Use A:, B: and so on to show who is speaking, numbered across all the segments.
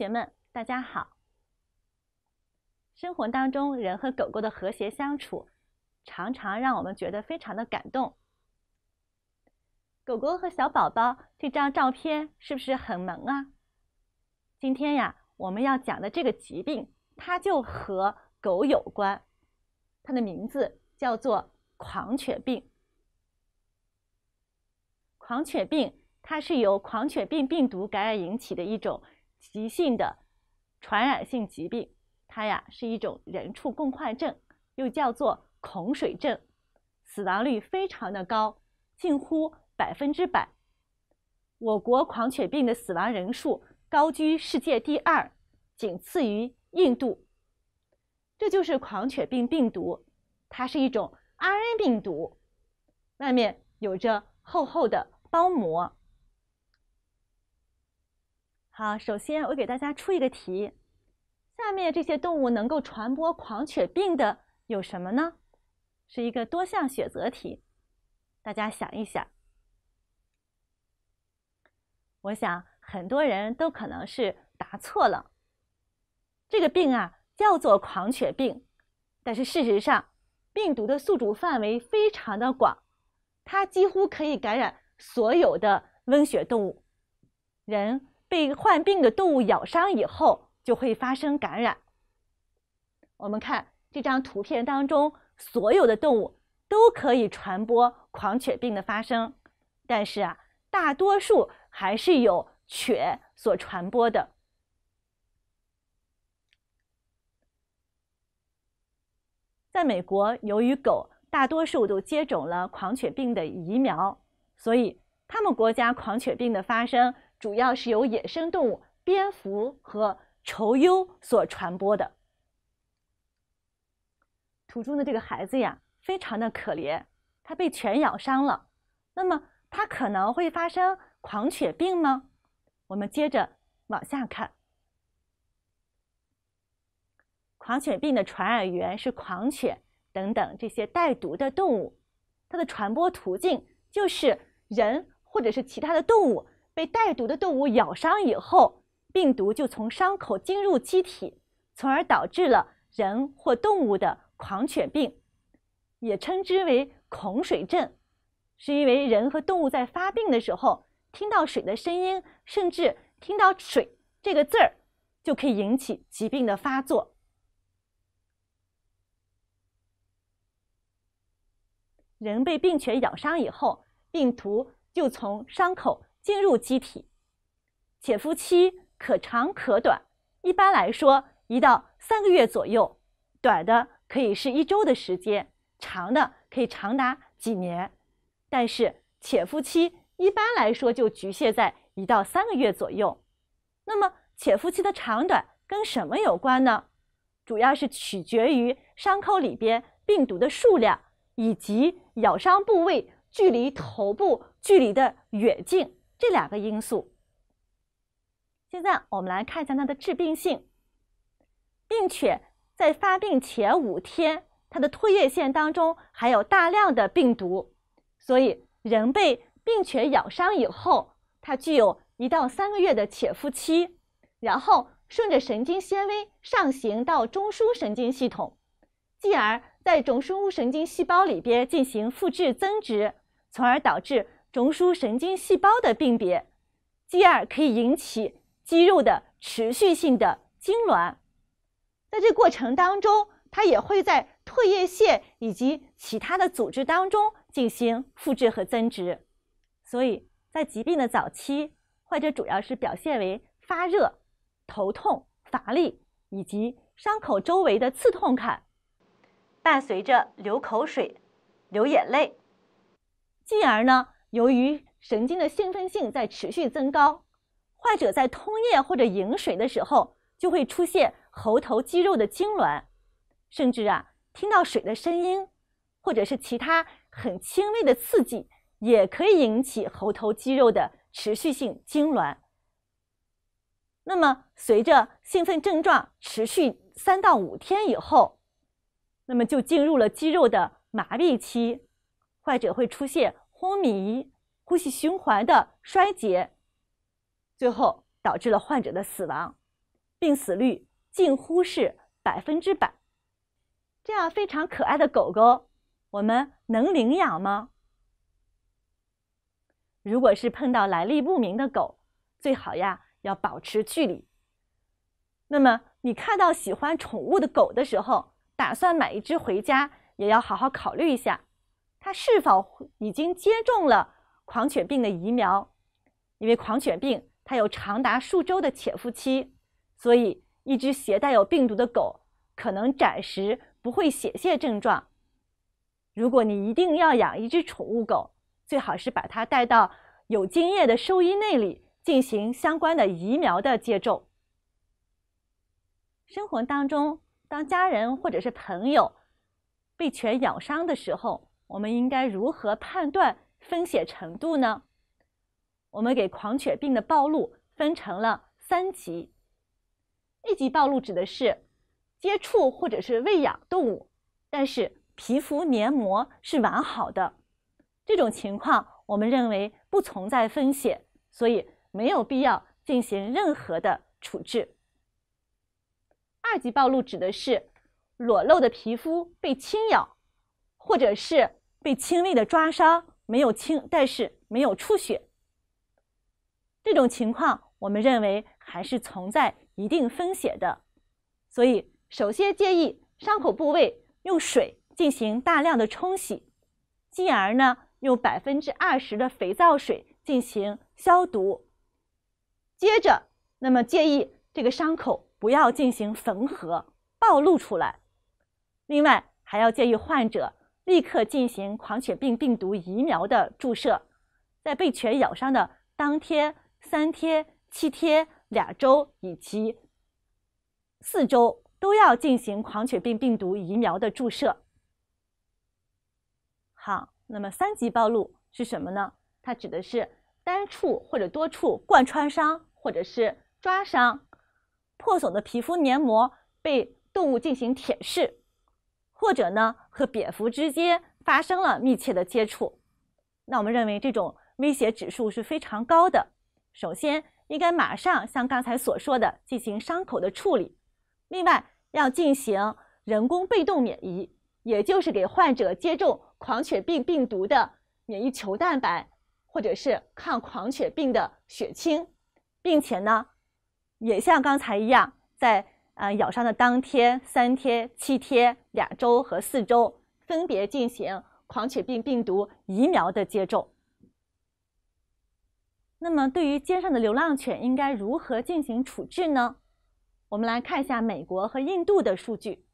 A: 同学们，大家好。生活当中，人和狗狗的和谐相处，常常让我们觉得非常的感动。狗狗和小宝宝这张照片是不是很萌啊？今天呀，我们要讲的这个疾病，它就和狗有关，它的名字叫做狂犬病。狂犬病，它是由狂犬病病毒感染引起的一种。急性的传染性疾病，它呀是一种人畜共患症，又叫做恐水症，死亡率非常的高，近乎百分之百。我国狂犬病的死亡人数高居世界第二，仅次于印度。这就是狂犬病病毒，它是一种 RNA 病毒，外面有着厚厚的包膜。好，首先我给大家出一个题：下面这些动物能够传播狂犬病的有什么呢？是一个多项选择题，大家想一想。我想很多人都可能是答错了。这个病啊叫做狂犬病，但是事实上，病毒的宿主范围非常的广，它几乎可以感染所有的温血动物，人。被患病的动物咬伤以后，就会发生感染。我们看这张图片当中，所有的动物都可以传播狂犬病的发生，但是啊，大多数还是有犬所传播的。在美国，由于狗大多数都接种了狂犬病的疫苗，所以他们国家狂犬病的发生。主要是由野生动物蝙蝠和臭鼬所传播的。图中的这个孩子呀，非常的可怜，他被犬咬伤了。那么他可能会发生狂犬病吗？我们接着往下看。狂犬病的传染源是狂犬等等这些带毒的动物，它的传播途径就是人或者是其他的动物。被带毒的动物咬伤以后，病毒就从伤口进入机体，从而导致了人或动物的狂犬病，也称之为恐水症，是因为人和动物在发病的时候，听到水的声音，甚至听到“水”这个字儿，就可以引起疾病的发作。人被病犬咬伤以后，病毒就从伤口。进入机体，潜伏期可长可短，一般来说一到三个月左右，短的可以是一周的时间，长的可以长达几年。但是潜伏期一般来说就局限在一到三个月左右。那么潜伏期的长短跟什么有关呢？主要是取决于伤口里边病毒的数量以及咬伤部位距离头部距离的远近。这两个因素，现在我们来看一下它的致病性，并且在发病前五天，它的唾液腺当中含有大量的病毒，所以人被病犬咬伤以后，它具有一到三个月的潜伏期，然后顺着神经纤维上行到中枢神经系统，继而在中枢神经细胞里边进行复制增殖，从而导致。中枢神经细胞的病变，继而可以引起肌肉的持续性的痉挛。在这过程当中，它也会在唾液腺以及其他的组织当中进行复制和增殖。所以在疾病的早期，患者主要是表现为发热、头痛、乏力以及伤口周围的刺痛感，伴随着流口水、流眼泪，进而呢。由于神经的兴奋性在持续增高，患者在吞咽或者饮水的时候就会出现喉头肌肉的痉挛，甚至啊听到水的声音，或者是其他很轻微的刺激，也可以引起喉头肌肉的持续性痉挛。那么随着兴奋症状持续三到五天以后，那么就进入了肌肉的麻痹期，患者会出现。昏迷、呼吸循环的衰竭，最后导致了患者的死亡，病死率近乎是百分之百。这样非常可爱的狗狗，我们能领养吗？如果是碰到来历不明的狗，最好呀要保持距离。那么，你看到喜欢宠物的狗的时候，打算买一只回家，也要好好考虑一下。它是否已经接种了狂犬病的疫苗？因为狂犬病它有长达数周的潜伏期，所以一只携带有病毒的狗可能暂时不会显现症状。如果你一定要养一只宠物狗，最好是把它带到有经验的兽医那里进行相关的疫苗的接种。生活当中，当家人或者是朋友被犬咬伤的时候，我们应该如何判断风险程度呢？我们给狂犬病的暴露分成了三级。一级暴露指的是接触或者是喂养动物，但是皮肤黏膜是完好的，这种情况我们认为不存在风险，所以没有必要进行任何的处置。二级暴露指的是裸露的皮肤被轻咬，或者是。被轻微的抓伤，没有轻，但是没有出血，这种情况，我们认为还是存在一定风险的，所以首先建议伤口部位用水进行大量的冲洗，进而呢用百分之二十的肥皂水进行消毒，接着那么建议这个伤口不要进行缝合，暴露出来，另外还要建议患者。立刻进行狂犬病病毒疫苗的注射，在被犬咬伤的当天、三天、七天、两周以及四周都要进行狂犬病病毒疫苗的注射。好，那么三级暴露是什么呢？它指的是单处或者多处贯穿伤，或者是抓伤、破损的皮肤黏膜被动物进行舔舐，或者呢？和蝙蝠之间发生了密切的接触，那我们认为这种威胁指数是非常高的。首先，应该马上像刚才所说的进行伤口的处理，另外要进行人工被动免疫，也就是给患者接种狂犬病病毒的免疫球蛋白或者是抗狂犬病的血清，并且呢，也像刚才一样在。啊，咬伤的当天、三天、七天、两周和四周，分别进行狂犬病病毒疫苗的接种。那么，对于街上的流浪犬，应该如何进行处置呢？我们来看一下美国和印度的数据。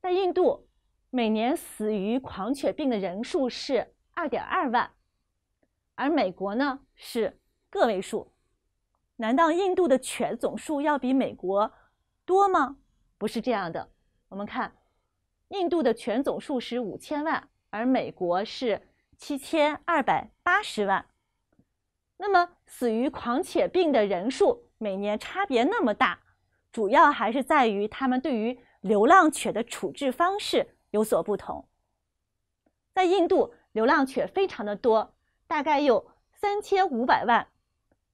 A: 在印度，每年死于狂犬病的人数是二点二万，而美国呢是个位数。难道印度的犬总数要比美国？多吗？不是这样的。我们看，印度的全总数是五千万，而美国是七千二百八十万。那么死于狂犬病的人数每年差别那么大，主要还是在于他们对于流浪犬的处置方式有所不同。在印度，流浪犬非常的多，大概有三千五百万。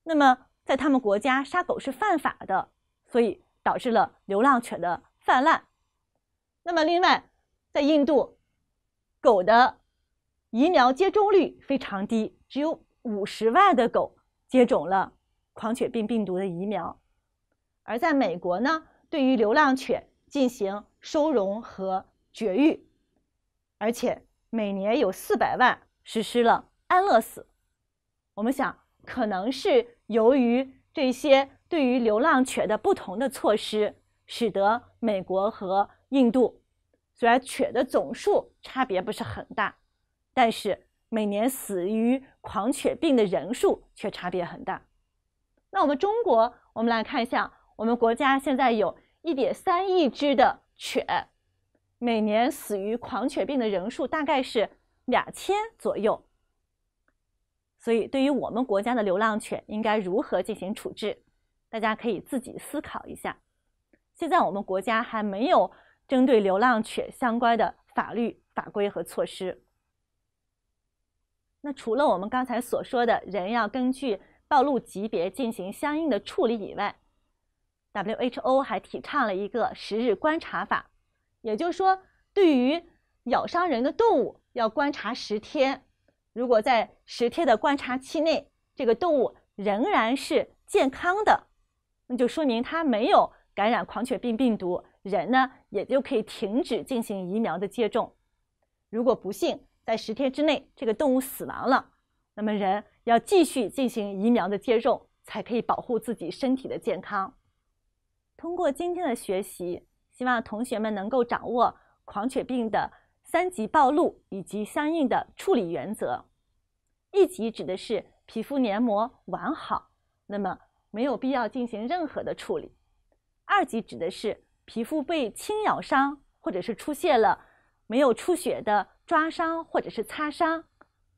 A: 那么在他们国家，杀狗是犯法的，所以。导致了流浪犬的泛滥。那么，另外，在印度，狗的疫苗接种率非常低，只有五十万的狗接种了狂犬病病毒的疫苗。而在美国呢，对于流浪犬进行收容和绝育，而且每年有四百万实施了安乐死。我们想，可能是由于这些。对于流浪犬的不同的措施，使得美国和印度虽然犬的总数差别不是很大，但是每年死于狂犬病的人数却差别很大。那我们中国，我们来看一下，我们国家现在有1.3亿只的犬，每年死于狂犬病的人数大概是两千左右。所以，对于我们国家的流浪犬，应该如何进行处置？大家可以自己思考一下。现在我们国家还没有针对流浪犬相关的法律法规和措施。那除了我们刚才所说的，人要根据暴露级别进行相应的处理以外，WHO 还提倡了一个十日观察法，也就是说，对于咬伤人的动物要观察十天，如果在十天的观察期内，这个动物仍然是健康的。那就说明他没有感染狂犬病病毒，人呢也就可以停止进行疫苗的接种。如果不幸在十天之内这个动物死亡了，那么人要继续进行疫苗的接种，才可以保护自己身体的健康。通过今天的学习，希望同学们能够掌握狂犬病的三级暴露以及相应的处理原则。一级指的是皮肤黏膜完好，那么。没有必要进行任何的处理。二级指的是皮肤被轻咬伤，或者是出现了没有出血的抓伤或者是擦伤，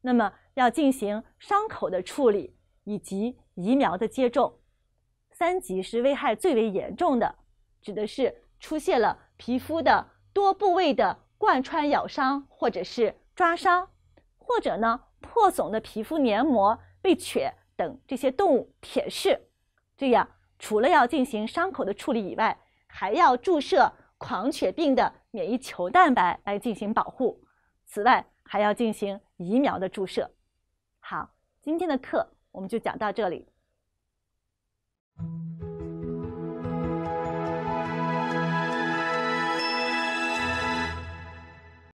A: 那么要进行伤口的处理以及疫苗的接种。三级是危害最为严重的，指的是出现了皮肤的多部位的贯穿咬伤或者是抓伤，或者呢破损的皮肤黏膜被犬等这些动物舔舐。这样，除了要进行伤口的处理以外，还要注射狂犬病的免疫球蛋白来进行保护。此外，还要进行疫苗的注射。好，今天的课我们就讲到这里。